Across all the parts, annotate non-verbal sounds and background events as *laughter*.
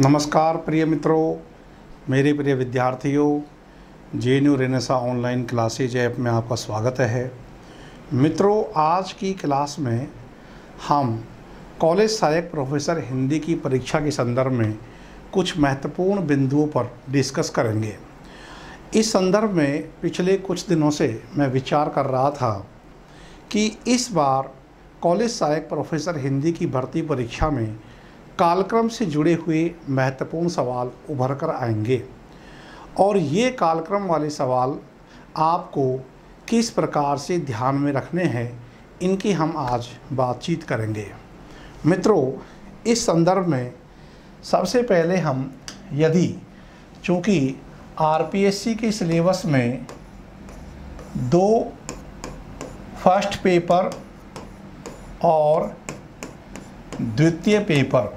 नमस्कार प्रिय मित्रों मेरे प्रिय विद्यार्थियों J N U Renaissance online classes app में आपका स्वागत है मित्रों आज की क्लास में हम कॉलेज सहायक प्रोफेसर हिंदी की परीक्षा के संदर्भ में कुछ महत्वपूर्ण बिंदुओं पर डिस्कस करेंगे इस संदर्भ में पिछले कुछ दिनों से मैं विचार कर रहा था कि इस बार कॉलेज सहायक प्रोफेसर हिंदी की भर्ती परीक्षा में कालक्रम से जुड़े हुए महत्वपूर्ण सवाल उभर कर आएंगे और ये कालक्रम वाले सवाल आपको किस प्रकार से ध्यान में रखने हैं इनकी हम आज बातचीत करेंगे मित्रों इस संदर्भ में सबसे पहले हम यदि चूँकि आर के सिलेबस में दो फर्स्ट पेपर और द्वितीय पेपर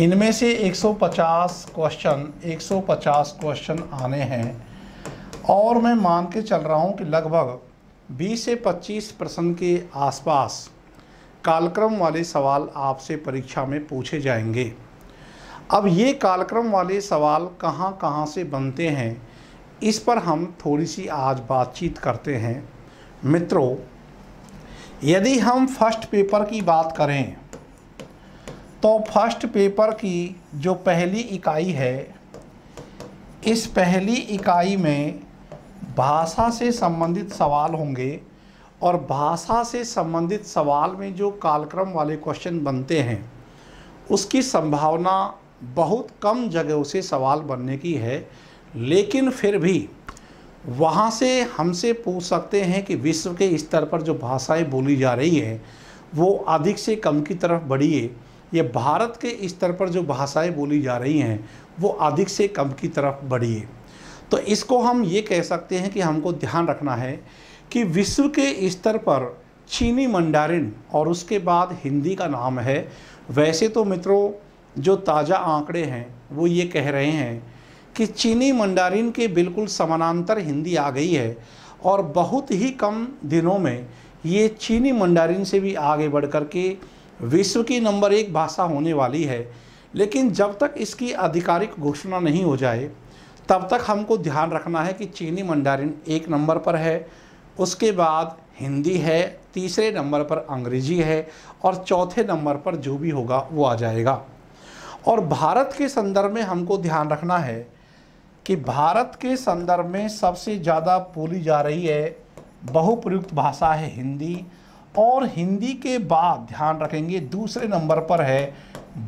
इनमें से 150 क्वेश्चन 150 क्वेश्चन आने हैं और मैं मान के चल रहा हूँ कि लगभग 20 से 25 प्रश्न के आसपास कालक्रम वाले सवाल आपसे परीक्षा में पूछे जाएंगे अब ये कालक्रम वाले सवाल कहाँ कहाँ से बनते हैं इस पर हम थोड़ी सी आज बातचीत करते हैं मित्रों यदि हम फर्स्ट पेपर की बात करें तो फर्स्ट पेपर की जो पहली इकाई है इस पहली इकाई में भाषा से संबंधित सवाल होंगे और भाषा से संबंधित सवाल में जो कालक्रम वाले क्वेश्चन बनते हैं उसकी संभावना बहुत कम जगहों से सवाल बनने की है लेकिन फिर भी वहाँ से हमसे पूछ सकते हैं कि विश्व के स्तर पर जो भाषाएं बोली जा रही हैं वो अधिक से कम की तरफ बढ़िए ये भारत के स्तर पर जो भाषाएं बोली जा रही हैं वो अधिक से कम की तरफ बढ़ी है तो इसको हम ये कह सकते हैं कि हमको ध्यान रखना है कि विश्व के स्तर पर चीनी मंडारिन और उसके बाद हिंदी का नाम है वैसे तो मित्रों जो ताज़ा आंकड़े हैं वो ये कह रहे हैं कि चीनी मंडारिन के बिल्कुल समानांतर हिंदी आ गई है और बहुत ही कम दिनों में ये चीनी मंडारिन से भी आगे बढ़ कर के विश्व की नंबर एक भाषा होने वाली है लेकिन जब तक इसकी आधिकारिक घोषणा नहीं हो जाए तब तक हमको ध्यान रखना है कि चीनी मंडारिन एक नंबर पर है उसके बाद हिंदी है तीसरे नंबर पर अंग्रेजी है और चौथे नंबर पर जो भी होगा वो आ जाएगा और भारत के संदर्भ में हमको ध्यान रखना है कि भारत के संदर्भ में सबसे ज़्यादा बोली जा रही है बहुप्रयुक्त भाषा है हिंदी और हिंदी के बाद ध्यान रखेंगे दूसरे नंबर पर है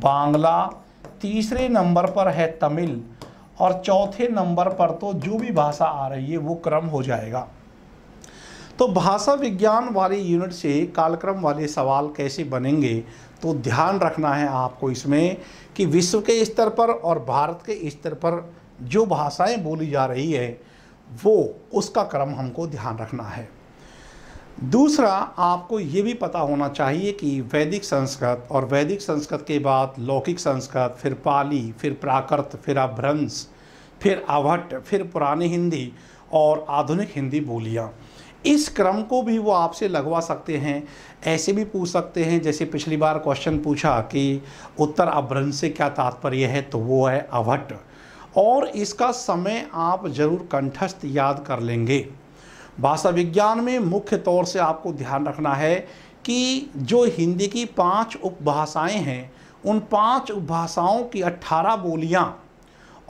बांग्ला तीसरे नंबर पर है तमिल और चौथे नंबर पर तो जो भी भाषा आ रही है वो क्रम हो जाएगा तो भाषा विज्ञान वाले यूनिट से कालक्रम वाले सवाल कैसे बनेंगे तो ध्यान रखना है आपको इसमें कि विश्व के स्तर पर और भारत के स्तर पर जो भाषाएं बोली जा रही है वो उसका क्रम हमको ध्यान रखना है दूसरा आपको ये भी पता होना चाहिए कि वैदिक संस्कृत और वैदिक संस्कृत के बाद लौकिक संस्कृत फिर पाली फिर प्राकृत फिर अभ्रंश फिर अवहट फिर पुरानी हिंदी और आधुनिक हिंदी बोलियाँ इस क्रम को भी वो आपसे लगवा सकते हैं ऐसे भी पूछ सकते हैं जैसे पिछली बार क्वेश्चन पूछा कि उत्तर अभ्रंश से क्या तात्पर्य है तो वो है अवहट और इसका समय आप ज़रूर कंठस्थ याद कर लेंगे भाषा विज्ञान में मुख्य तौर से आपको ध्यान रखना है कि जो हिंदी की पांच उपभाषाएं हैं उन पांच उपभाषाओं की 18 बोलियां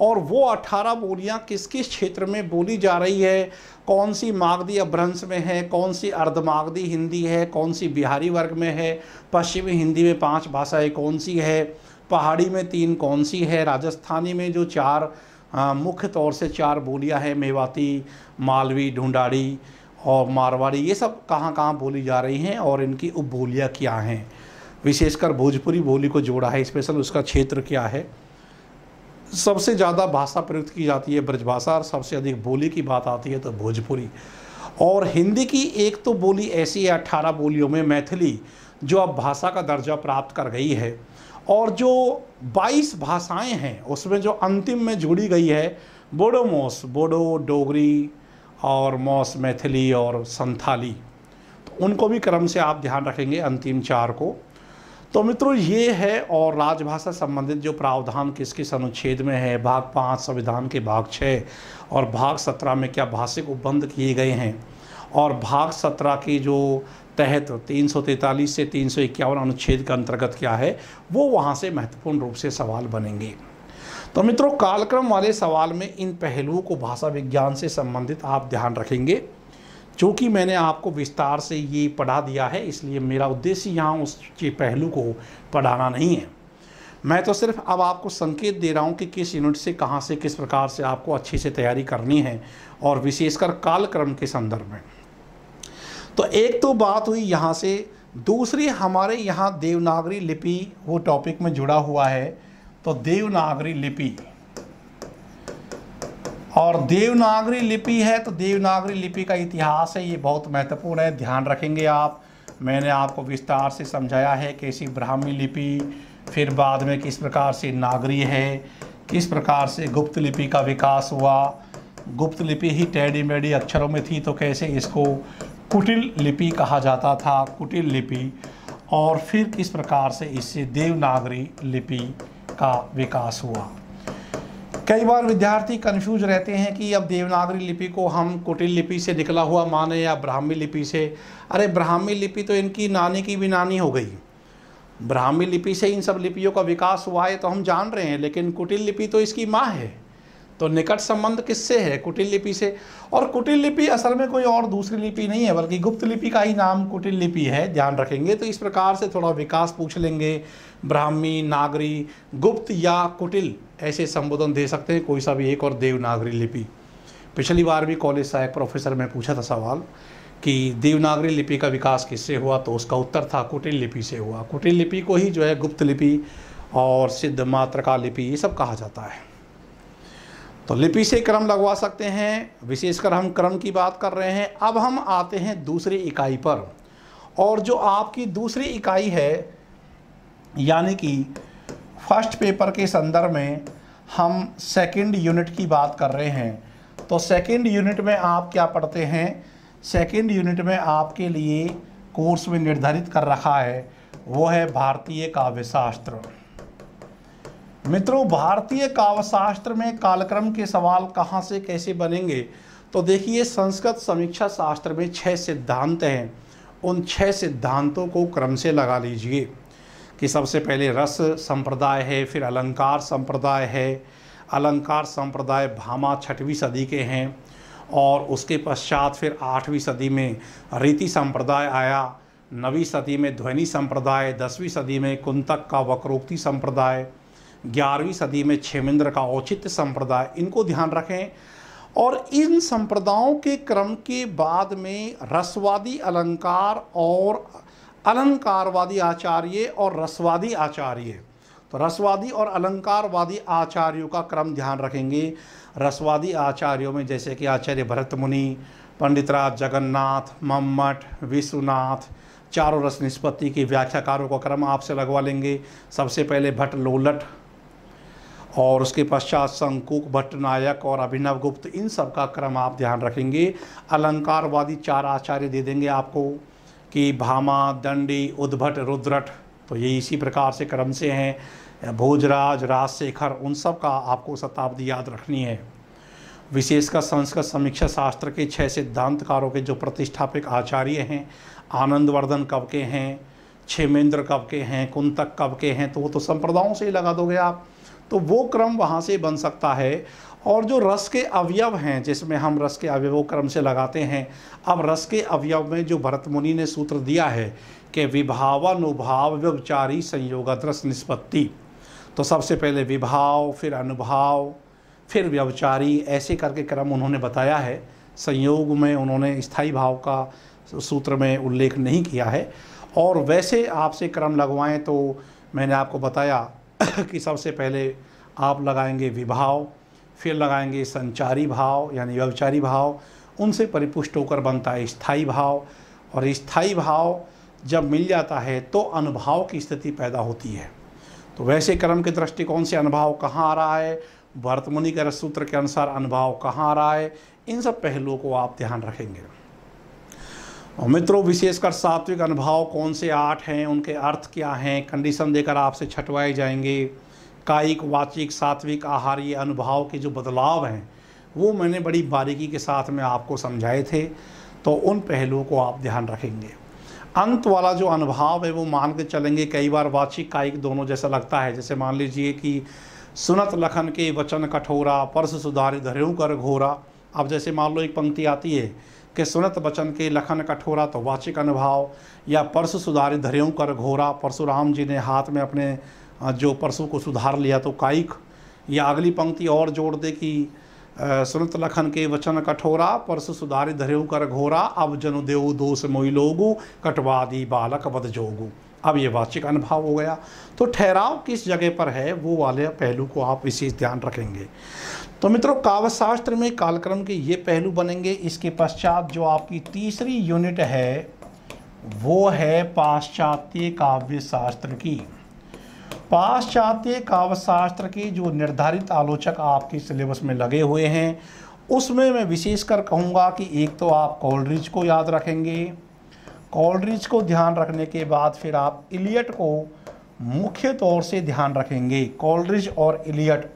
और वो 18 बोलियां किस किस क्षेत्र में बोली जा रही है कौन सी मागधी अभ्रंश में है कौन सी अर्धमागधी हिंदी है कौन सी बिहारी वर्ग में है पश्चिमी हिंदी में पांच भाषाएं कौन सी है पहाड़ी में तीन कौन सी है राजस्थानी में जो चार मुख्य तौर से चार बोलियां हैं मेवाती मालवी ढूंढाड़ी और मारवाड़ी ये सब कहाँ कहाँ बोली जा रही हैं और इनकी उप बोलियाँ क्या हैं विशेषकर भोजपुरी बोली को जोड़ा है स्पेशल उसका क्षेत्र क्या है सबसे ज़्यादा भाषा प्रयुक्त की जाती है ब्रजभाषा और सबसे अधिक बोली की बात आती है तो भोजपुरी और हिंदी की एक तो बोली ऐसी है अट्ठारह बोलियों में मैथिली जो अब भाषा का दर्जा प्राप्त कर गई है और जो 22 भाषाएं हैं उसमें जो अंतिम में जुड़ी गई है बोडो मोस बोडो डोगरी और मोस मैथिली और संथाली तो उनको भी क्रम से आप ध्यान रखेंगे अंतिम चार को तो मित्रों ये है और राजभाषा संबंधित जो प्रावधान किस किस अनुच्छेद में है भाग पाँच संविधान के भाग छः और भाग सत्रह में क्या भाषिक उपबंध किए गए हैं और भाग सत्रह की जो तहत तीन सौ तैंतालीस से तीन सौ इक्यावन अनुच्छेद के अंतर्गत क्या है वो वहाँ से महत्वपूर्ण रूप से सवाल बनेंगे तो मित्रों कालक्रम वाले सवाल में इन पहलुओं को भाषा विज्ञान से संबंधित आप ध्यान रखेंगे चूँकि मैंने आपको विस्तार से ये पढ़ा दिया है इसलिए मेरा उद्देश्य यहाँ उस पहलू को पढ़ाना नहीं है मैं तो सिर्फ अब आपको संकेत दे रहा हूँ कि किस यूनिट से कहाँ से किस प्रकार से आपको अच्छे से तैयारी करनी है और विशेषकर कालक्रम के संदर्भ में तो एक तो बात हुई यहाँ से दूसरी हमारे यहाँ देवनागरी लिपि वो टॉपिक में जुड़ा हुआ है तो देवनागरी लिपि और देवनागरी लिपि है तो देवनागरी लिपि का इतिहास है ये बहुत महत्वपूर्ण है ध्यान रखेंगे आप मैंने आपको विस्तार से समझाया है कैसी ब्राह्मी लिपि फिर बाद में किस प्रकार से नागरी है किस प्रकार से गुप्त लिपि का विकास हुआ गुप्त लिपि ही टेढ़ी मेढ़ी अक्षरों में थी तो कैसे इसको कुटिल लिपि कहा जाता था कुटिल लिपि और फिर किस प्रकार से इससे देवनागरी लिपि का विकास हुआ कई बार विद्यार्थी कंफ्यूज रहते हैं कि अब देवनागरी लिपि को हम कुटिल लिपि से निकला हुआ माने या ब्राह्मी लिपि से अरे ब्राह्मी लिपि तो इनकी नानी की भी नानी हो गई ब्राह्मी लिपि से इन सब लिपियों का विकास हुआ है तो हम जान रहे हैं लेकिन कुटिल लिपि तो इसकी माँ है तो निकट संबंध किससे है कुटिल लिपि से और कुटिल लिपि असल में कोई और दूसरी लिपि नहीं है बल्कि गुप्त लिपि का ही नाम कुटिल लिपि है ध्यान रखेंगे तो इस प्रकार से थोड़ा विकास पूछ लेंगे ब्राह्मी नागरी गुप्त या कुटिल ऐसे संबोधन दे सकते हैं कोई सा भी एक और देवनागरी लिपि पिछली बार भी कॉलेज सहायक प्रोफेसर में पूछा था सवाल कि देवनागरी लिपि का विकास किससे हुआ तो उसका उत्तर था कुटिल लिपि से हुआ कुटिल लिपि को ही जो है गुप्त लिपि और सिद्ध मात्रका लिपि ये सब कहा जाता है तो लिपि से क्रम लगवा सकते हैं विशेषकर हम क्रम की बात कर रहे हैं अब हम आते हैं दूसरी इकाई पर और जो आपकी दूसरी इकाई है यानी कि फर्स्ट पेपर के संदर्भ में हम सेकंड यूनिट की बात कर रहे हैं तो सेकंड यूनिट में आप क्या पढ़ते हैं सेकंड यूनिट में आपके लिए कोर्स में निर्धारित कर रखा है वो है भारतीय काव्यशास्त्र मित्रों भारतीय काव्यशास्त्र में कालक्रम के सवाल कहाँ से कैसे बनेंगे तो देखिए संस्कृत समीक्षा शास्त्र में छह सिद्धांत हैं उन छह सिद्धांतों को क्रम से लगा लीजिए कि सबसे पहले रस संप्रदाय है फिर अलंकार संप्रदाय है अलंकार संप्रदाय भामा छठवीं सदी के हैं और उसके पश्चात फिर आठवीं सदी में रीति संप्रदाय आया नवीं सदी में ध्वनि संप्रदाय दसवीं सदी में कुंतक का वक्रोक्ति संप्रदाय ग्यारहवीं सदी में छेमेंद्र का औचित्य संप्रदाय इनको ध्यान रखें और इन संप्रदायों के क्रम के बाद में रसवादी अलंकार और अलंकारवादी आचार्य और रसवादी आचार्य तो रसवादी और अलंकारवादी आचार्यों का क्रम ध्यान रखेंगे रसवादी आचार्यों में जैसे कि आचार्य भरत मुनि पंडितराज जगन्नाथ मम्मठ विश्वनाथ चारों रस निष्पत्ति के व्याख्याकारों का क्रम आपसे लगवा लेंगे सबसे पहले भट्ट लोलट और उसके पश्चात शंकुक नायक और अभिनव गुप्त इन सब का क्रम आप ध्यान रखेंगे अलंकारवादी चार आचार्य दे देंगे आपको कि भामा दंडी उद्भट रुद्रट तो ये इसी प्रकार से क्रम से हैं भोजराज राजशेखर उन सब का आपको शताब्दी याद रखनी है विशेषकर संस्कृत समीक्षा शास्त्र के छह सिद्धांतकारों के जो प्रतिष्ठापित आचार्य हैं आनंदवर्धन कब के हैं क्षेमेंद्र कब के हैं कुंतक कब के हैं तो वो तो संप्रदायों से ही लगा दोगे आप तो वो क्रम वहाँ से बन सकता है और जो रस के अवयव हैं जिसमें हम रस के अवयव क्रम से लगाते हैं अब रस के अवयव में जो भरत मुनि ने सूत्र दिया है कि विभावानुभाव व्यवचारी संयोगाद्रस निष्पत्ति तो सबसे पहले विभाव फिर अनुभाव फिर व्यवचारी ऐसे करके क्रम उन्होंने बताया है संयोग में उन्होंने स्थाई भाव का सूत्र में उल्लेख नहीं किया है और वैसे आपसे क्रम लगवाएं तो मैंने आपको बताया *coughs* कि सबसे पहले आप लगाएंगे विभाव फिर लगाएंगे संचारी भाव यानी व्यवचारी भाव उनसे परिपुष्ट होकर बनता है स्थाई भाव और स्थाई भाव जब मिल जाता है तो अनुभाव की स्थिति पैदा होती है तो वैसे कर्म के दृष्टिकोण से अनुभाव कहाँ आ रहा है भरतमुनि के सूत्र के अनुसार अनुभाव कहाँ आ रहा है इन सब पहलुओं को आप ध्यान रखेंगे मित्रों विशेषकर सात्विक अनुभाव कौन से आठ हैं उनके अर्थ क्या हैं कंडीशन देकर आपसे छटवाए जाएंगे कायिक वाचिक सात्विक आहार ये अनुभाव के जो बदलाव हैं वो मैंने बड़ी बारीकी के साथ में आपको समझाए थे तो उन पहलुओं को आप ध्यान रखेंगे अंत वाला जो अनुभाव है वो मान के चलेंगे कई बार वाचिक कायिक दोनों जैसा लगता है जैसे मान लीजिए कि सुनत लखन के वचन कठोरा पर्स सुधारे धरेऊ कर घोरा अब जैसे मान लो एक पंक्ति आती है के सुनत बचन के लखन कठोरा तो वाचिक अनुभाव या परसु सुधारित धरेऊ कर घोरा परशुराम जी ने हाथ में अपने जो परसु को सुधार लिया तो कायिक या अगली पंक्ति और जोड़ दे कि सुनत लखन के वचन कठोरा परसु सुधारित धरेऊ कर घोरा अब जनु देव दोष मोई लोगु कटवादी बालक वध जोगु अब ये वाचिक अनुभाव हो गया तो ठहराव किस जगह पर है वो वाले पहलू को आप विशेष ध्यान रखेंगे तो मित्रों काव्यशास्त्र में कालक्रम के ये पहलू बनेंगे इसके पश्चात जो आपकी तीसरी यूनिट है वो है पाश्चात्य काव्यशास्त्र की पाश्चात्य काव्यशास्त्र के जो निर्धारित आलोचक आपके सिलेबस में लगे हुए हैं उसमें मैं विशेषकर कहूँगा कि एक तो आप कॉलरिज को याद रखेंगे कॉलरिज को ध्यान रखने के बाद फिर आप इलियट को मुख्य तौर से ध्यान रखेंगे कॉलरिज और इलियट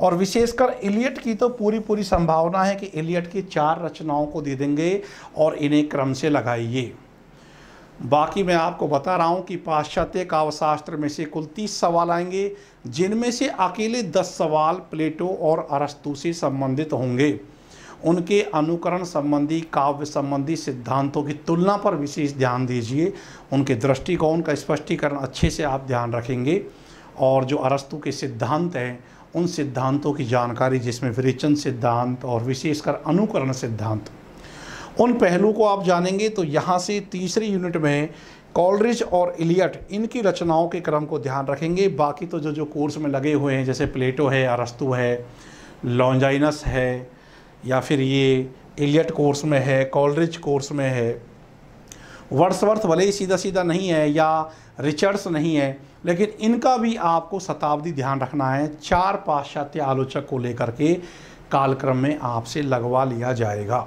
और विशेषकर एलियट की तो पूरी पूरी संभावना है कि एलियट की चार रचनाओं को दे देंगे और इन्हें क्रम से लगाइए बाकी मैं आपको बता रहा हूँ कि पाश्चात्य काव्यशास्त्र में से कुल तीस सवाल आएंगे जिनमें से अकेले दस सवाल प्लेटो और अरस्तु से संबंधित होंगे उनके अनुकरण संबंधी काव्य संबंधी सिद्धांतों की तुलना पर विशेष ध्यान दीजिए उनके दृष्टिकोण का स्पष्टीकरण अच्छे से आप ध्यान रखेंगे और जो अरस्तु के सिद्धांत हैं उन सिद्धांतों की जानकारी जिसमें विरेचन सिद्धांत और विशेषकर अनुकरण सिद्धांत उन पहलू को आप जानेंगे तो यहाँ से तीसरी यूनिट में कॉलरिज और इलियट इनकी रचनाओं के क्रम को ध्यान रखेंगे बाकी तो जो जो कोर्स में लगे हुए हैं जैसे प्लेटो है अरस्तु है लॉन्जाइनस है या फिर ये इलियट कोर्स में है कॉलरिज कोर्स में है वर्षवर्थ भले ही सीधा सीधा नहीं है या रिचर्ड्स नहीं है लेकिन इनका भी आपको शताब्दी ध्यान रखना है चार पाश्चात्य आलोचक को लेकर के कालक्रम में आपसे लगवा लिया जाएगा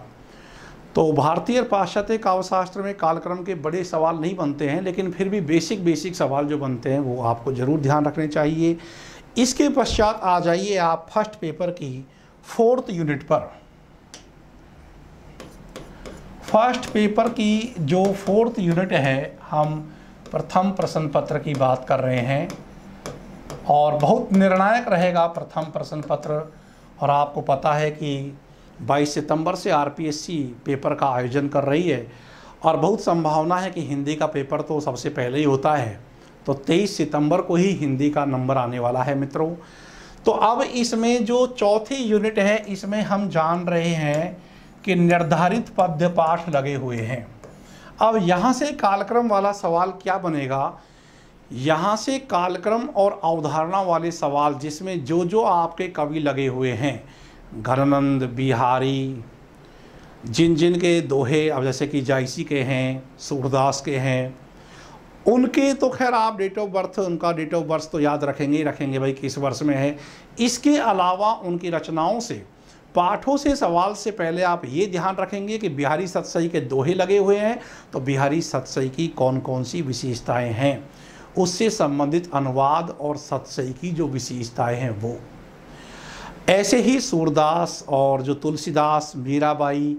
तो भारतीय पाश्चात्य काव्यशास्त्र में कालक्रम के बड़े सवाल नहीं बनते हैं लेकिन फिर भी बेसिक बेसिक सवाल जो बनते हैं वो आपको ज़रूर ध्यान रखने चाहिए इसके पश्चात आ जाइए आप फर्स्ट पेपर की फोर्थ यूनिट पर फर्स्ट पेपर की जो फोर्थ यूनिट है हम प्रथम प्रश्न पत्र की बात कर रहे हैं और बहुत निर्णायक रहेगा प्रथम प्रश्न पत्र और आपको पता है कि 22 सितंबर से आरपीएससी पेपर का आयोजन कर रही है और बहुत संभावना है कि हिंदी का पेपर तो सबसे पहले ही होता है तो 23 सितंबर को ही हिंदी का नंबर आने वाला है मित्रों तो अब इसमें जो चौथी यूनिट है इसमें हम जान रहे हैं के निर्धारित पद्य पाठ लगे हुए हैं अब यहाँ से कालक्रम वाला सवाल क्या बनेगा यहाँ से कालक्रम और अवधारणा वाले सवाल जिसमें जो जो आपके कवि लगे हुए हैं घनानंद बिहारी जिन जिन के दोहे अब जैसे कि जायसी के हैं सूरदास के हैं उनके तो खैर आप डेट ऑफ बर्थ उनका डेट ऑफ बर्थ तो याद रखेंगे ही रखेंगे भाई किस वर्ष में है इसके अलावा उनकी रचनाओं से पाठों से सवाल से पहले आप ये ध्यान रखेंगे कि बिहारी सतसई के दोहे लगे हुए हैं तो बिहारी सतसई की कौन कौन सी विशेषताएं हैं उससे संबंधित अनुवाद और सतसई की जो विशेषताएं हैं वो ऐसे ही सूरदास और जो तुलसीदास मीराबाई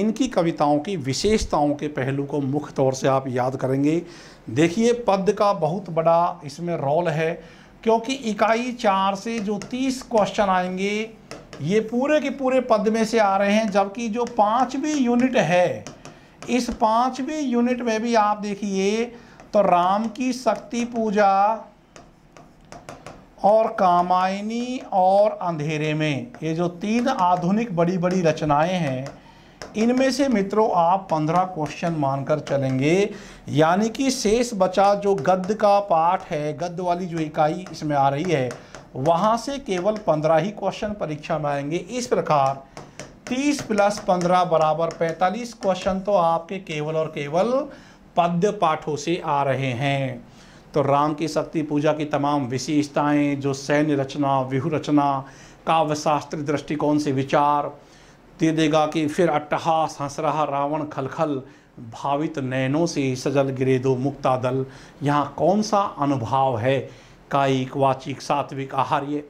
इनकी कविताओं की विशेषताओं के पहलू को मुख्य तौर से आप याद करेंगे देखिए पद का बहुत बड़ा इसमें रोल है क्योंकि इकाई चार से जो तीस क्वेश्चन आएंगे ये पूरे के पूरे पद में से आ रहे हैं जबकि जो पांचवी यूनिट है इस पांचवी यूनिट में भी आप देखिए तो राम की शक्ति पूजा और कामायनी और अंधेरे में ये जो तीन आधुनिक बड़ी बड़ी रचनाएं हैं इनमें से मित्रों आप पंद्रह क्वेश्चन मानकर चलेंगे यानी कि शेष बचा जो गद्य का पाठ है गद्य वाली जो इकाई इसमें आ रही है वहाँ से केवल पंद्रह ही क्वेश्चन परीक्षा में आएंगे इस प्रकार तीस प्लस पंद्रह बराबर पैंतालीस क्वेश्चन तो आपके केवल और केवल पद्य पाठों से आ रहे हैं तो राम की शक्ति पूजा की तमाम विशेषताएं जो सैन्य रचना विहु रचना काव्यशास्त्री दृष्टिकोण से विचार दे देगा कि फिर अट्टहास हंसरहा रावण खलखल भावित नैनों से सजल गिरे दो मुक्ता दल यहाँ कौन सा अनुभाव है कायिक वाचिक सात्विक आहार ये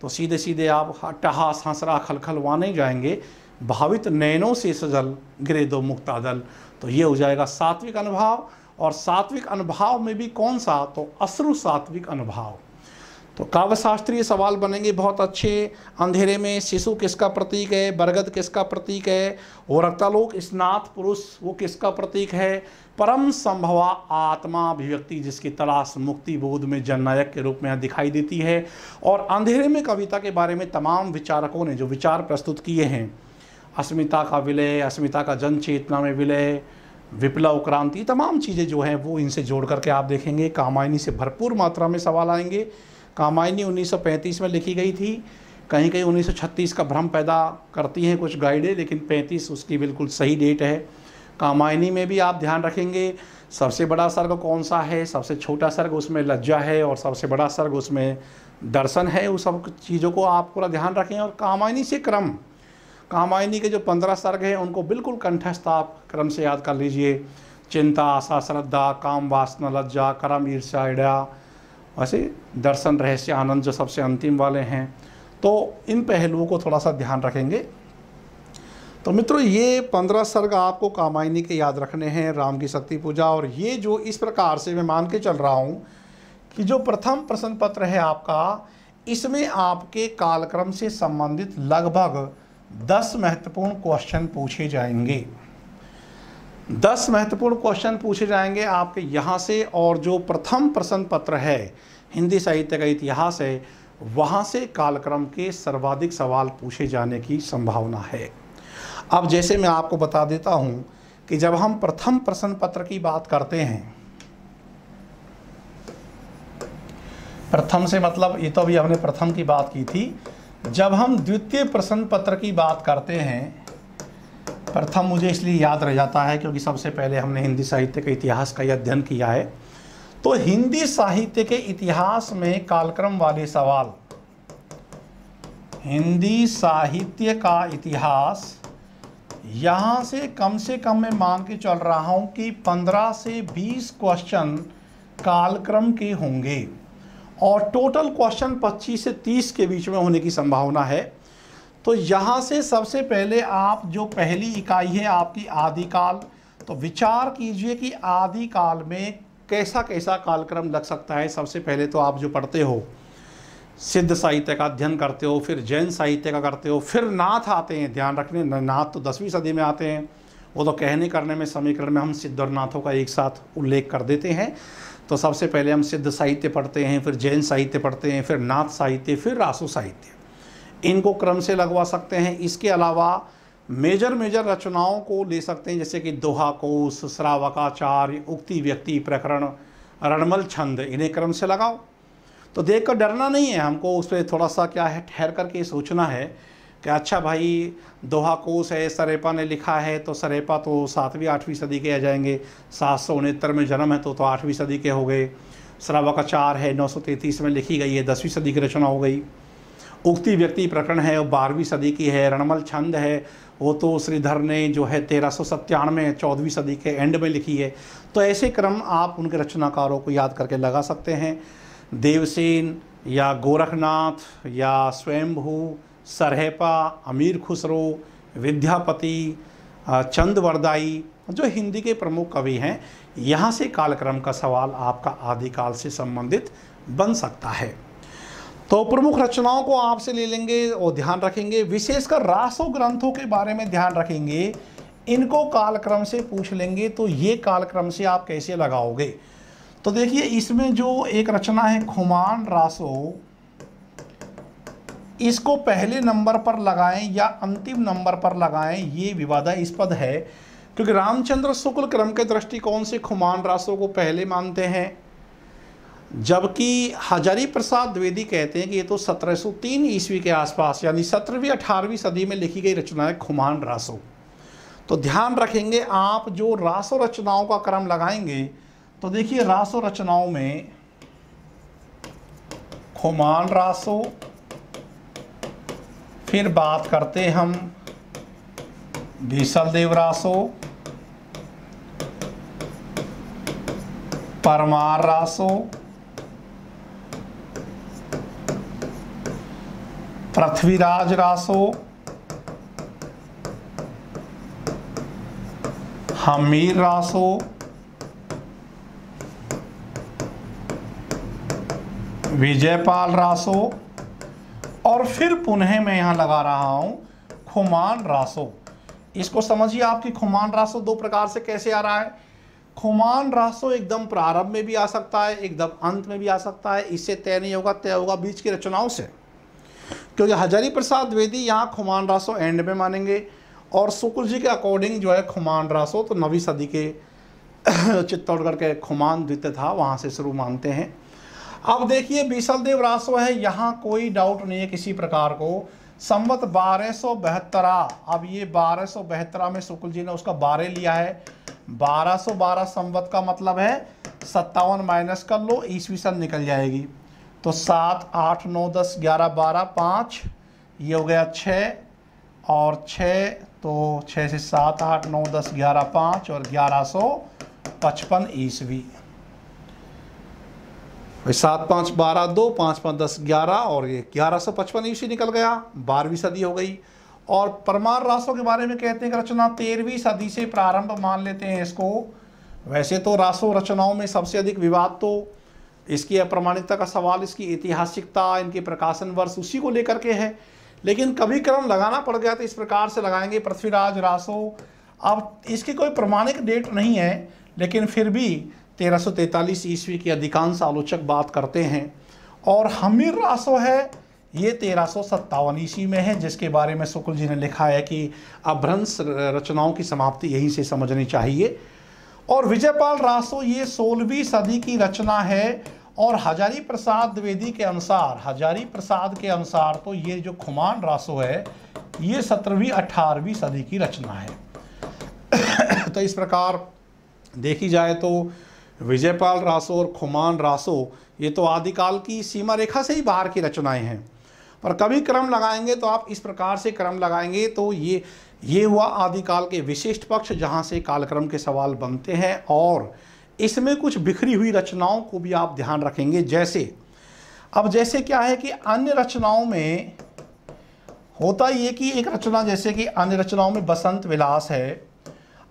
तो सीधे सीधे आप टहास हंसरा वहाँ नहीं जाएंगे भावित नयनों से सजल गिरे दो मुक्तादल तो ये हो जाएगा सात्विक अनुभाव और सात्विक अनुभाव में भी कौन सा तो अश्रु सात्विक अनुभाव तो काव्य शास्त्रीय सवाल बनेंगे बहुत अच्छे अंधेरे में शिशु किसका प्रतीक है बरगद किसका प्रतीक है और रक्तालोक स्नात पुरुष वो किसका प्रतीक है परम संभवा आत्मा अभिव्यक्ति जिसकी तलाश मुक्ति बोध में जननायक के रूप में दिखाई देती है और अंधेरे में कविता के बारे में तमाम विचारकों ने जो विचार प्रस्तुत किए हैं अस्मिता का विलय अस्मिता का जन चेतना में विलय विप्लव क्रांति तमाम चीज़ें जो हैं वो इनसे जोड़ करके आप देखेंगे कामायनी से भरपूर मात्रा में सवाल आएंगे कामायनी 1935 में लिखी गई थी कहीं कहीं 1936 का भ्रम पैदा करती हैं कुछ गाइडें लेकिन 35 उसकी बिल्कुल सही डेट है कामायनी में भी आप ध्यान रखेंगे सबसे बड़ा सर्ग कौन सा है सबसे छोटा सर्ग उसमें लज्जा है और सबसे बड़ा सर्ग उसमें दर्शन है उस सब चीज़ों को आप पूरा ध्यान रखें और कामायनी से क्रम कामायनी के जो पंद्रह सर्ग हैं उनको बिल्कुल कंठस्थ आप क्रम से याद कर लीजिए चिंता आशा श्रद्धा काम वासना लज्जा कर्म ईर्षा ईडा वैसे दर्शन रहस्य आनंद जो सबसे अंतिम वाले हैं तो इन पहलुओं को थोड़ा सा ध्यान रखेंगे तो मित्रों ये पंद्रह सर्ग आपको कामायनी के याद रखने हैं राम की शक्ति पूजा और ये जो इस प्रकार से मैं मान के चल रहा हूँ कि जो प्रथम प्रश्न पत्र है आपका इसमें आपके कालक्रम से संबंधित लगभग दस महत्वपूर्ण क्वेश्चन पूछे जाएंगे दस महत्वपूर्ण क्वेश्चन पूछे जाएंगे आपके यहाँ से और जो प्रथम प्रश्न पत्र है हिंदी साहित्य का इतिहास है वहाँ से कालक्रम के सर्वाधिक सवाल पूछे जाने की संभावना है अब जैसे मैं आपको बता देता हूं कि जब हम प्रथम प्रश्न पत्र की बात करते हैं प्रथम से मतलब ये तो अभी हमने प्रथम की बात की थी जब हम द्वितीय प्रश्न पत्र की बात करते हैं प्रथम मुझे इसलिए याद रह जाता है क्योंकि सबसे पहले हमने हिंदी साहित्य के इतिहास का अध्ययन किया है तो हिंदी साहित्य के इतिहास में कालक्रम वाले सवाल हिंदी साहित्य का इतिहास यहाँ से कम से कम मैं मान के चल रहा हूँ कि 15 से 20 क्वेश्चन कालक्रम के होंगे और टोटल क्वेश्चन 25 से 30 के बीच में होने की संभावना है तो यहाँ से सबसे पहले आप जो पहली इकाई है आपकी आदिकाल तो विचार कीजिए कि आदिकाल में कैसा कैसा कालक्रम लग सकता है सबसे पहले तो आप जो पढ़ते हो सिद्ध साहित्य का अध्ययन करते हो फिर जैन साहित्य का करते हो फिर नाथ आते हैं ध्यान रखने नाथ तो दसवीं सदी में आते हैं वो तो कहने करने में समीकरण में हम सिद्ध और नाथों का एक साथ उल्लेख कर देते हैं तो सबसे पहले हम सिद्ध साहित्य पढ़ते हैं फिर जैन साहित्य पढ़ते हैं फिर नाथ साहित्य फिर रासो साहित्य इनको क्रम से लगवा सकते हैं इसके अलावा मेजर मेजर रचनाओं को ले सकते हैं जैसे कि दोहा कोश श्रावकाचार्य उक्ति व्यक्ति प्रकरण रणमल छंद इन्हें क्रम से लगाओ तो देख कर डरना नहीं है हमको उस पर थोड़ा सा क्या है ठहर करके सोचना है कि अच्छा भाई दोहा कोस है सरेपा ने लिखा है तो सरेपा तो सातवीं आठवीं सदी के आ जाएंगे सात सौ उनहत्तर में जन्म है तो तो आठवीं सदी के हो गए सरावा का चार है नौ सौ तैंतीस में लिखी गई है दसवीं सदी की रचना हो गई उक्ति व्यक्ति प्रकरण है वो बारहवीं सदी की है रणमल छंद है वो तो श्रीधर ने जो है तेरह सौ सत्तानवे चौदहवीं सदी के एंड में लिखी है तो ऐसे क्रम आप उनके रचनाकारों को याद करके लगा सकते हैं देवसेन या गोरखनाथ या स्वयंभू सरहेपा अमीर खुसरो विद्यापति चंदवरदाई जो हिंदी के प्रमुख कवि हैं यहाँ से कालक्रम का सवाल आपका आदिकाल से संबंधित बन सकता है तो प्रमुख रचनाओं को आपसे ले लेंगे और ध्यान रखेंगे विशेषकर रासो ग्रंथों के बारे में ध्यान रखेंगे इनको कालक्रम से पूछ लेंगे तो ये कालक्रम से आप कैसे लगाओगे तो देखिए इसमें जो एक रचना है खुमान रासो इसको पहले नंबर पर लगाएं या अंतिम नंबर पर लगाएं ये विवादास्पद है क्योंकि रामचंद्र शुक्ल क्रम के दृष्टिकोण से खुमान रासो को पहले मानते हैं जबकि हजारी प्रसाद द्विवेदी कहते हैं कि ये तो 1703 ईस्वी के आसपास यानी सत्रहवीं अठारहवीं सदी में लिखी गई रचना है खुमान रासो तो ध्यान रखेंगे आप जो रासो रचनाओं का क्रम लगाएंगे तो देखिए रासो रचनाओं में खुमान रासो फिर बात करते हम भीषल देव रासो परमार रासो पृथ्वीराज रासो हमीर रासो विजयपाल रासो और फिर पुनः मैं यहाँ लगा रहा हूँ खुमान रासो इसको समझिए आपकी खुमान रासो दो प्रकार से कैसे आ रहा है खुमान रासो एकदम प्रारंभ में भी आ सकता है एकदम अंत में भी आ सकता है इससे तय नहीं होगा तय होगा बीच की रचनाओं से क्योंकि हजारी प्रसाद द्विवेदी यहाँ खुमान रासो एंड में मानेंगे और शुक्र जी के अकॉर्डिंग जो है खुमान रासो तो नवी सदी के *coughs* चित्तौड़गढ़ के खुमान द्वितीय था वहाँ से शुरू मानते हैं अब देखिए विशल देव राशो है यहाँ कोई डाउट नहीं है किसी प्रकार को संवत बारह सौ बहत्तरा अब ये बारह सौ बहत्तरा में शुक्ल जी ने उसका बारह लिया है बारह सौ बारह संवत का मतलब है सत्तावन माइनस कर लो ईस्वी सन निकल जाएगी तो सात आठ नौ दस ग्यारह बारह पाँच ये हो गया छः और छः तो छः से सात आठ नौ दस ग्यारह पाँच और ग्यारह सौ पचपन ईस्वी भाई सात पाँच बारह दो पाँच पाँच दस ग्यारह और ये ग्यारह सौ पचपन ईस्वी निकल गया बारहवीं सदी हो गई और परमार राष्ट्रों के बारे में कहते हैं कि रचना तेरहवीं सदी से प्रारंभ मान लेते हैं इसको वैसे तो राष्ट्रों रचनाओं में सबसे अधिक विवाद तो इसकी अप्रमाणिकता का सवाल इसकी ऐतिहासिकता इनके प्रकाशन वर्ष उसी को लेकर के है लेकिन कभी क्रम लगाना पड़ गया तो इस प्रकार से लगाएंगे पृथ्वीराज रासो अब इसकी कोई प्रमाणिक डेट नहीं है लेकिन फिर भी 1343 ईस्वी की अधिकांश आलोचक बात करते हैं और हमीर रासो है ये तेरह सौ सत्तावन ईस्वी में है जिसके बारे में शुक्ल जी ने लिखा है कि अभ्रंश रचनाओं की समाप्ति यहीं से समझनी चाहिए और विजयपाल रासो ये सोलहवीं सदी की रचना है और हजारी प्रसाद द्विवेदी के अनुसार हजारी प्रसाद के अनुसार तो ये जो खुमान रासो है ये सत्रहवीं अठारहवीं सदी की रचना है *coughs* तो इस प्रकार देखी जाए तो विजयपाल रासो और खुमान रासो ये तो आदिकाल की सीमा रेखा से ही बाहर की रचनाएं हैं पर कभी क्रम लगाएंगे तो आप इस प्रकार से क्रम लगाएंगे तो ये ये हुआ आदिकाल के विशिष्ट पक्ष जहाँ से कालक्रम के सवाल बनते हैं और इसमें कुछ बिखरी हुई रचनाओं को भी आप ध्यान रखेंगे जैसे अब जैसे क्या है कि अन्य रचनाओं में होता ये कि एक रचना जैसे कि अन्य रचनाओं में बसंत विलास है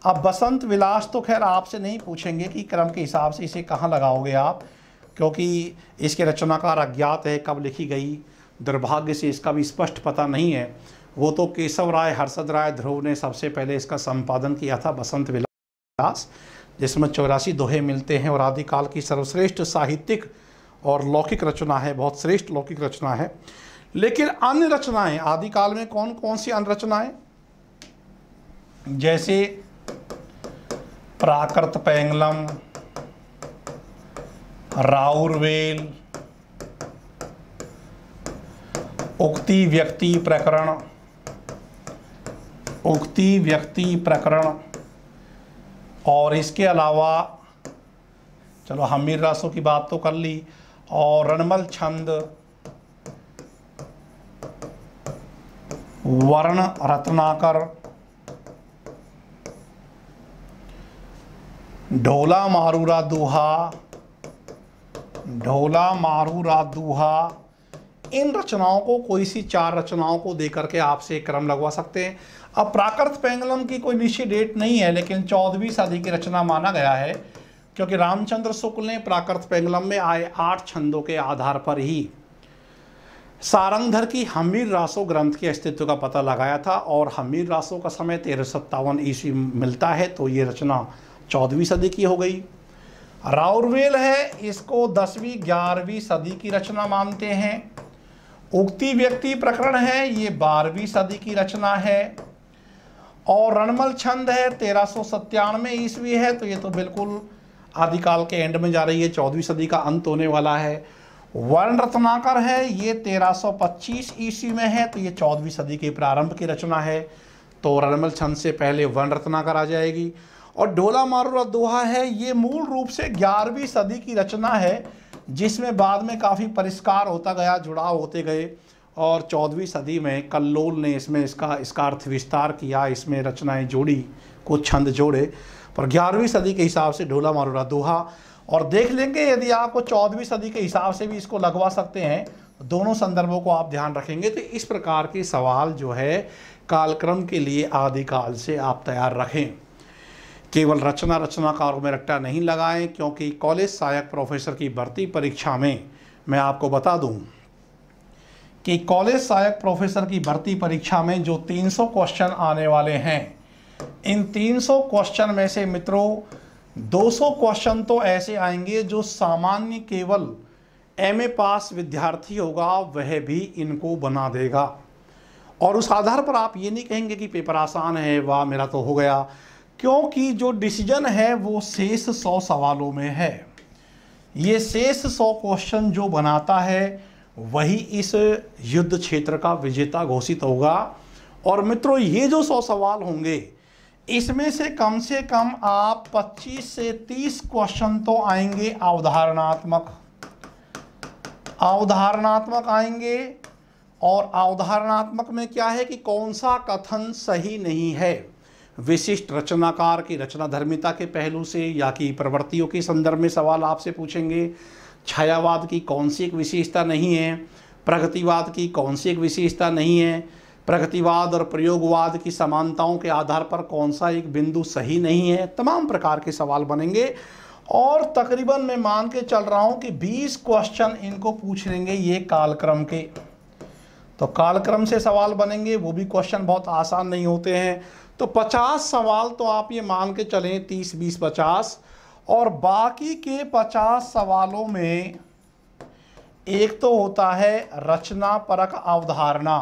अब बसंत विलास तो खैर आपसे नहीं पूछेंगे कि क्रम के हिसाब से इसे कहाँ लगाओगे आप क्योंकि इसके रचनाकार अज्ञात है कब लिखी गई दुर्भाग्य से इसका भी स्पष्ट पता नहीं है वो तो केशव राय हर्षद राय ध्रुव ने सबसे पहले इसका संपादन किया था बसंत विलास जिसमें चौरासी दोहे मिलते हैं और आदिकाल की सर्वश्रेष्ठ साहित्यिक और लौकिक रचना है बहुत श्रेष्ठ लौकिक रचना है लेकिन अन्य रचनाएं आदिकाल में कौन कौन सी अन्य रचनाएं जैसे प्राकृत पेंगलम राउरवेल उक्ति व्यक्ति प्रकरण उक्ति व्यक्ति प्रकरण और इसके अलावा चलो हमीर रासो की बात तो कर ली और रणमल छंद वर्ण रत्नाकर ढोला मारूरा दूहा ढोला मारूरा दूहा इन रचनाओं को कोई सी चार रचनाओं को देकर के आपसे एक क्रम लगवा सकते हैं अब प्राकृत पेंगलम की कोई निश्चित डेट नहीं है लेकिन चौदहवीं सदी की रचना माना गया है क्योंकि रामचंद्र शुक्ल ने प्राकृत पेंगलम में आए आठ छंदों के आधार पर ही सारंगधर की हमीर रासो ग्रंथ के अस्तित्व का पता लगाया था और हमीर रासो का समय तेरह सत्तावन ईस्वी मिलता है तो ये रचना चौदहवीं सदी की हो गई राउरवेल है इसको दसवीं ग्यारहवीं सदी की रचना मानते हैं उक्ति व्यक्ति प्रकरण है ये बारहवीं सदी की रचना है और रणमल छंद है तेरह सौ सत्तानवे ईस्वी है तो ये तो बिल्कुल आदिकाल के एंड में जा रही है चौदहवीं सदी का अंत होने वाला है वर्ण रत्नाकर है ये 1325 ईस्वी में है तो ये चौदहवीं सदी के प्रारंभ की रचना है तो रणमल छंद से पहले वर्ण रत्नाकर आ जाएगी और ढोला मारुरा दोहा है ये मूल रूप से ग्यारहवीं सदी की रचना है जिसमें बाद में काफ़ी परिष्कार होता गया जुड़ाव होते गए और चौदहवीं सदी में कल्लोल ने इसमें इसका इसका अर्थ विस्तार किया इसमें रचनाएं जोड़ी कुछ छंद जोड़े पर ग्यारहवीं सदी के हिसाब से ढोला मारुरा दोहा और देख लेंगे यदि आपको चौदहवीं सदी के हिसाब से भी इसको लगवा सकते हैं दोनों संदर्भों को आप ध्यान रखेंगे तो इस प्रकार के सवाल जो है कालक्रम के लिए आदिकाल से आप तैयार रखें केवल रचना रचना का में रट्टा नहीं लगाएं क्योंकि कॉलेज सहायक प्रोफेसर की भर्ती परीक्षा में मैं आपको बता दूं कि कॉलेज सहायक प्रोफेसर की भर्ती परीक्षा में जो 300 क्वेश्चन आने वाले हैं इन 300 क्वेश्चन में से मित्रों 200 क्वेश्चन तो ऐसे आएंगे जो सामान्य केवल एमए पास विद्यार्थी होगा वह भी इनको बना देगा और उस आधार पर आप ये नहीं कहेंगे कि पेपर आसान है वाह मेरा तो हो गया क्योंकि जो डिसीजन है वो शेष सौ सवालों में है ये शेष सौ क्वेश्चन जो बनाता है वही इस युद्ध क्षेत्र का विजेता घोषित होगा और मित्रों ये जो सौ सवाल होंगे इसमें से कम से कम आप 25 से 30 क्वेश्चन तो आएंगे अवधारणात्मक अवधारणात्मक आएंगे और अवधारणात्मक में क्या है कि कौन सा कथन सही नहीं है विशिष्ट रचनाकार की रचना धर्मिता के पहलू से या कि प्रवृत्तियों के संदर्भ में सवाल आपसे पूछेंगे छायावाद की कौन सी एक विशेषता नहीं है प्रगतिवाद की कौन सी एक विशेषता नहीं है प्रगतिवाद और प्रयोगवाद की समानताओं के आधार पर कौन सा एक बिंदु सही नहीं है तमाम प्रकार के सवाल बनेंगे और तकरीबन मैं मान के चल रहा हूँ कि 20 क्वेश्चन इनको पूछ लेंगे ये कालक्रम के तो कालक्रम से सवाल बनेंगे वो भी क्वेश्चन बहुत आसान नहीं होते हैं तो पचास सवाल तो आप ये मान के चलें तीस बीस पचास और बाकी के पचास सवालों में एक तो होता है रचना परक अवधारणा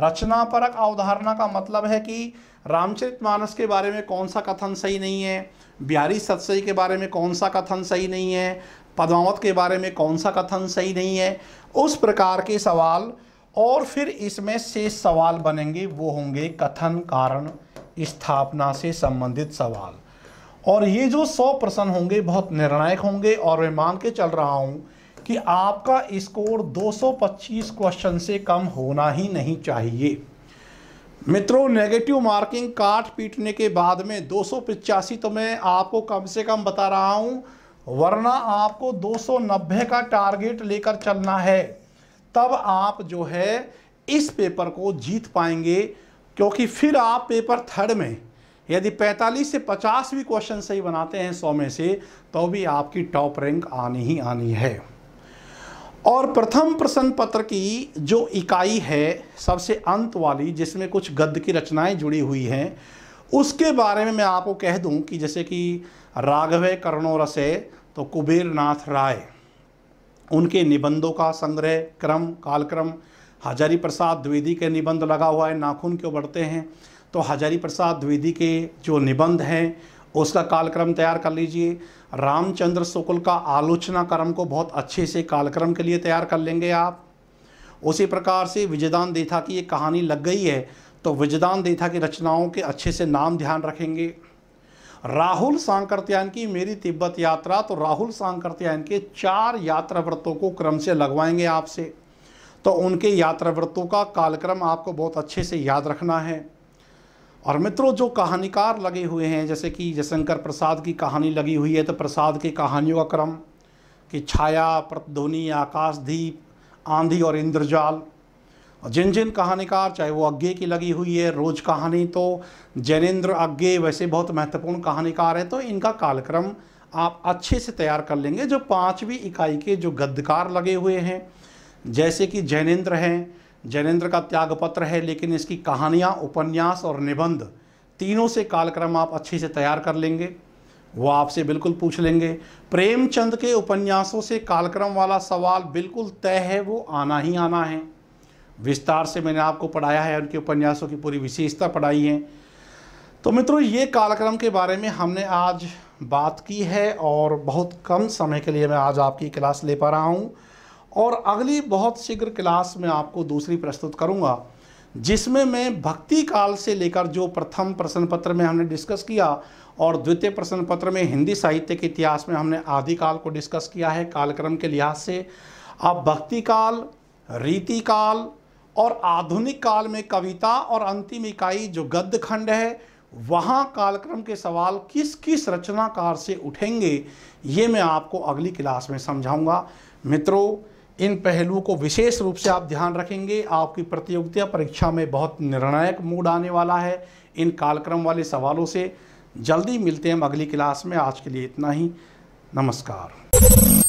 रचना परक अवधारणा का मतलब है कि रामचरितमानस के बारे में कौन सा कथन सही नहीं है बिहारी सत्सई के बारे में कौन सा कथन सही नहीं है पद्मावत के बारे में कौन सा कथन सही नहीं है उस प्रकार के सवाल और फिर इसमें से सवाल बनेंगे वो होंगे कथन कारण स्थापना से संबंधित सवाल और ये जो सौ प्रश्न होंगे बहुत निर्णायक होंगे और मैं मान के चल रहा हूँ कि आपका स्कोर 225 क्वेश्चन से कम होना ही नहीं चाहिए मित्रों नेगेटिव मार्किंग काट पीटने के बाद में दो तो मैं आपको कम से कम बता रहा हूँ वरना आपको 290 का टारगेट लेकर चलना है तब आप जो है इस पेपर को जीत पाएंगे क्योंकि फिर आप पेपर थर्ड में यदि 45 से 50 भी क्वेश्चन सही बनाते हैं 100 में से तो भी आपकी टॉप रैंक आनी ही आनी है और प्रथम प्रश्न पत्र की जो इकाई है सबसे अंत वाली जिसमें कुछ गद्य की रचनाएं जुड़ी हुई हैं उसके बारे में मैं आपको कह दूं कि जैसे कि राघवे कर्णो रसे तो कुबेरनाथ राय उनके निबंधों का संग्रह क्रम कालक्रम हजारी प्रसाद द्विवेदी के निबंध लगा हुआ है नाखून क्यों बढ़ते हैं तो हजारी प्रसाद द्विवेदी के जो निबंध हैं उसका कालक्रम तैयार कर लीजिए रामचंद्र शुक्ल का आलोचना क्रम को बहुत अच्छे से कालक्रम के लिए तैयार कर लेंगे आप उसी प्रकार से विजयदान देथा की ये कहानी लग गई है तो विजयदान देथा की रचनाओं के अच्छे से नाम ध्यान रखेंगे राहुल सांकरत्यायन की मेरी तिब्बत यात्रा तो राहुल सांकरत्यायन के चार यात्रा व्रतों को क्रम से लगवाएंगे आपसे तो उनके यात्रा व्रतों का कालक्रम आपको बहुत अच्छे से याद रखना है और मित्रों जो कहानीकार लगे हुए हैं जैसे कि जयशंकर प्रसाद की कहानी लगी हुई है तो प्रसाद की कहानियों का क्रम कि छाया प्रतिध्वनि आकाशदीप आंधी और इंद्रजाल जिन जिन कहानीकार चाहे वो अज्ञे की लगी हुई है रोज कहानी तो जैनेन्द्र अज्ञे वैसे बहुत महत्वपूर्ण कहानीकार है तो इनका कालक्रम आप अच्छे से तैयार कर लेंगे जो पाँचवीं इकाई के जो गद्यकार लगे हुए हैं जैसे कि जैनेन्द्र हैं जैनेन्द्र का त्यागपत्र है लेकिन इसकी कहानियाँ उपन्यास और निबंध तीनों से कालक्रम आप अच्छे से तैयार कर लेंगे वो आपसे बिल्कुल पूछ लेंगे प्रेमचंद के उपन्यासों से कालक्रम वाला सवाल बिल्कुल तय है वो आना ही आना है विस्तार से मैंने आपको पढ़ाया है उनके उपन्यासों की पूरी विशेषता पढ़ाई है तो मित्रों ये कालक्रम के बारे में हमने आज बात की है और बहुत कम समय के लिए मैं आज आपकी क्लास ले पा रहा हूँ और अगली बहुत शीघ्र क्लास में आपको दूसरी प्रस्तुत करूँगा जिसमें मैं भक्ति काल से लेकर जो प्रथम प्रश्न पत्र में हमने डिस्कस किया और द्वितीय प्रश्न पत्र में हिंदी साहित्य के इतिहास में हमने आदिकाल को डिस्कस किया है कालक्रम के लिहाज से आप भक्ति काल रीति काल और आधुनिक काल में कविता और अंतिम इकाई जो गद्य खंड है वहाँ कालक्रम के सवाल किस किस रचनाकार से उठेंगे ये मैं आपको अगली क्लास में समझाऊंगा मित्रों इन पहलुओं को विशेष रूप से आप ध्यान रखेंगे आपकी प्रतियोगिता परीक्षा में बहुत निर्णायक मूड आने वाला है इन कालक्रम वाले सवालों से जल्दी मिलते हैं हम अगली क्लास में आज के लिए इतना ही नमस्कार